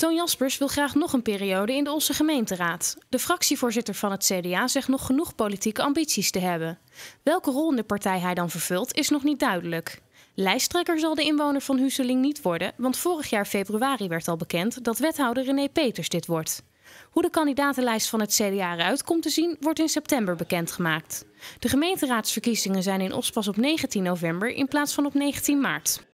Toon Jaspers wil graag nog een periode in de onze gemeenteraad. De fractievoorzitter van het CDA zegt nog genoeg politieke ambities te hebben. Welke rol in de partij hij dan vervult is nog niet duidelijk. Lijsttrekker zal de inwoner van Husseling niet worden, want vorig jaar februari werd al bekend dat wethouder René Peters dit wordt. Hoe de kandidatenlijst van het CDA eruit komt te zien, wordt in september bekendgemaakt. De gemeenteraadsverkiezingen zijn in pas op 19 november in plaats van op 19 maart.